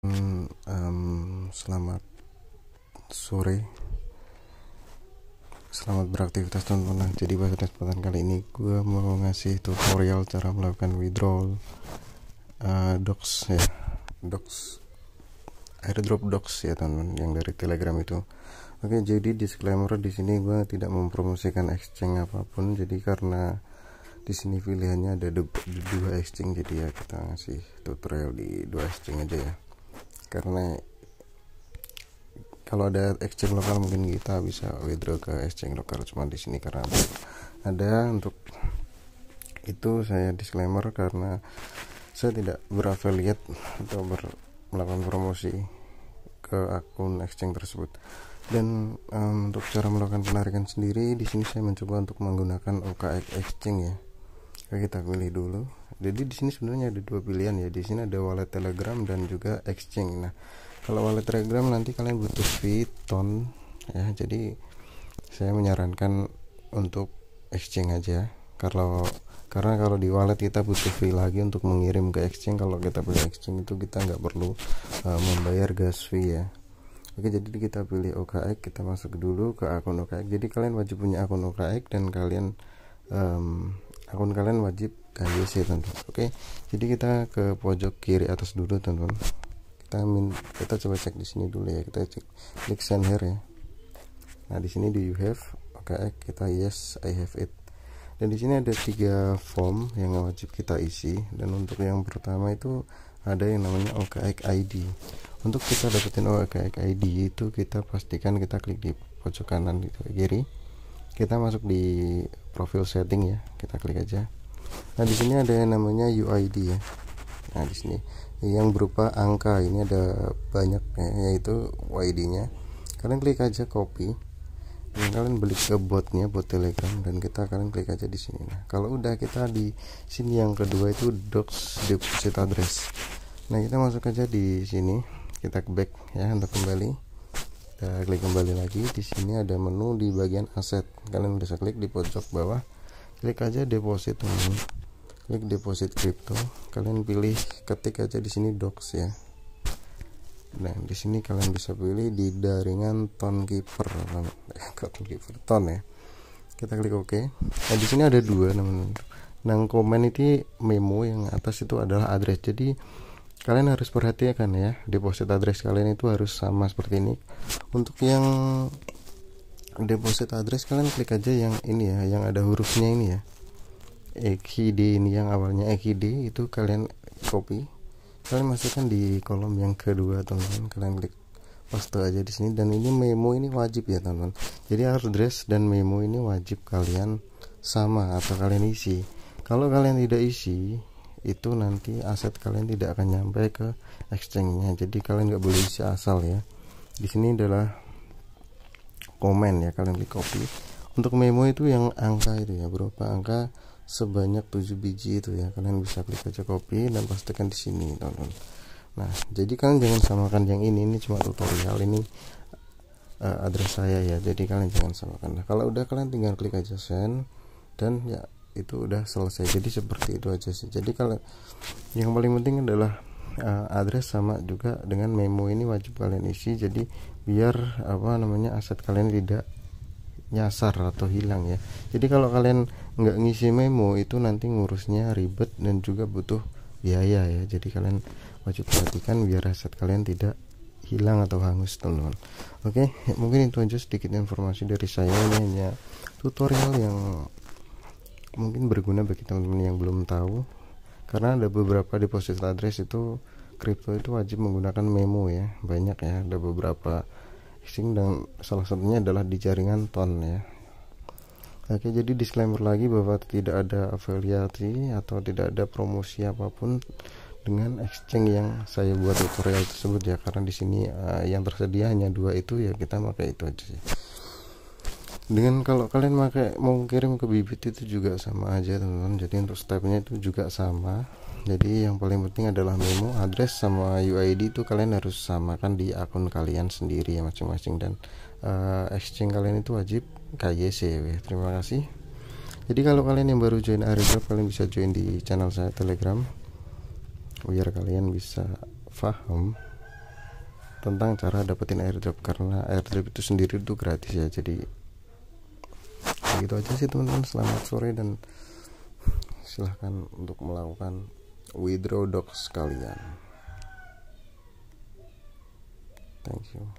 Hm, um, selamat sore Selamat beraktivitas teman-teman nah, Jadi pada kesempatan kali ini Gue mau ngasih tutorial cara melakukan withdrawal uh, Docs ya Docs Airdrop Docs ya teman-teman Yang dari telegram itu Oke jadi disclaimer di sini gue tidak mempromosikan exchange apapun Jadi karena di sini pilihannya ada dua exchange jadi ya kita ngasih tutorial di dua exchange aja ya karena kalau ada exchange lokal mungkin kita bisa withdraw ke exchange lokal cuma di sini karena ada untuk itu saya disclaimer karena saya tidak berafiliat atau ber, melakukan promosi ke akun exchange tersebut dan um, untuk cara melakukan penarikan sendiri di sini saya mencoba untuk menggunakan OKX exchange ya Oke, kita pilih dulu. Jadi di sini sebenarnya ada dua pilihan ya. Di sini ada wallet Telegram dan juga exchange. Nah, kalau wallet Telegram nanti kalian butuh Viton ya. Jadi saya menyarankan untuk exchange aja. Kalau karena kalau di wallet kita butuh fee lagi untuk mengirim ke exchange kalau kita pilih exchange itu kita nggak perlu uh, membayar gas fee ya oke jadi kita pilih OKX kita masuk dulu ke akun OKX jadi kalian wajib punya akun OKX dan kalian um, akun kalian wajib KYC teman-teman oke jadi kita ke pojok kiri atas dulu teman-teman kita min kita coba cek di sini dulu ya kita cek klik send here ya nah di sini do you have oke okay, kita yes I have it dan di sini ada tiga form yang wajib kita isi dan untuk yang pertama itu ada yang namanya OKX ID untuk kita dapetin OKX ID itu kita pastikan kita klik di pojok kanan gitu kiri kita masuk di profil setting ya kita klik aja nah di sini ada yang namanya UID ya nah di sini yang berupa angka ini ada banyak ya, yaitu UID nya kalian klik aja copy dan kalian beli ke botnya bot telegram dan kita kalian klik aja di sini nah kalau udah kita di sini yang kedua itu docs deposit address nah kita masuk aja di sini kita back ya untuk kembali kita klik kembali lagi di sini ada menu di bagian aset kalian bisa klik di pojok bawah klik aja deposit ini klik deposit crypto kalian pilih ketik aja di sini docs ya nah di sini kalian bisa pilih di daringan Tonkeeper. Eh, keeper ton ya kita klik oke OK. nah di sini ada dua teman-teman nah komen itu memo yang atas itu adalah address jadi kalian harus perhatikan ya deposit address kalian itu harus sama seperti ini untuk yang deposit address kalian klik aja yang ini ya yang ada hurufnya ini ya EKD ini yang awalnya EKD itu kalian copy kalian masukkan di kolom yang kedua teman-teman kalian klik paste aja di sini dan ini memo ini wajib ya teman-teman jadi address dan memo ini wajib kalian sama atau kalian isi kalau kalian tidak isi itu nanti aset kalian tidak akan nyampe ke exchange-nya jadi kalian nggak boleh isi asal ya di sini adalah komen ya kalian di copy untuk memo itu yang angka itu ya berapa angka sebanyak 7 biji itu ya kalian bisa klik aja copy dan pastikan di sini teman-teman nah jadi kalian jangan samakan yang ini ini cuma tutorial ini uh, address saya ya jadi kalian jangan samakan nah kalau udah kalian tinggal klik aja send dan ya itu udah selesai jadi seperti itu aja sih jadi kalau yang paling penting adalah uh, eh, address sama juga dengan memo ini wajib kalian isi jadi biar apa namanya aset kalian tidak nyasar atau hilang ya jadi kalau kalian nggak ngisi memo itu nanti ngurusnya ribet dan juga butuh biaya ya jadi kalian wajib perhatikan biar aset kalian tidak hilang atau hangus teman-teman oke mungkin itu aja sedikit informasi dari saya ini hanya tutorial yang mungkin berguna bagi teman-teman yang belum tahu karena ada beberapa deposit address itu kripto itu wajib menggunakan memo ya banyak ya ada beberapa exchange dan salah satunya adalah di jaringan ton ya oke jadi disclaimer lagi bahwa tidak ada afiliasi atau tidak ada promosi apapun dengan exchange yang saya buat tutorial tersebut ya karena di sini uh, yang tersedia hanya dua itu ya kita pakai itu aja sih dengan kalau kalian pakai mau kirim ke bibit itu juga sama aja teman-teman jadi untuk stepnya itu juga sama jadi yang paling penting adalah memo address sama UID itu kalian harus samakan di akun kalian sendiri ya masing-masing dan uh, exchange kalian itu wajib KYC ya. terima kasih jadi kalau kalian yang baru join airdrop kalian bisa join di channel saya telegram biar kalian bisa paham tentang cara dapetin airdrop karena airdrop itu sendiri itu gratis ya jadi gitu aja sih teman-teman selamat sore dan silahkan untuk melakukan withdraw docs kalian thank you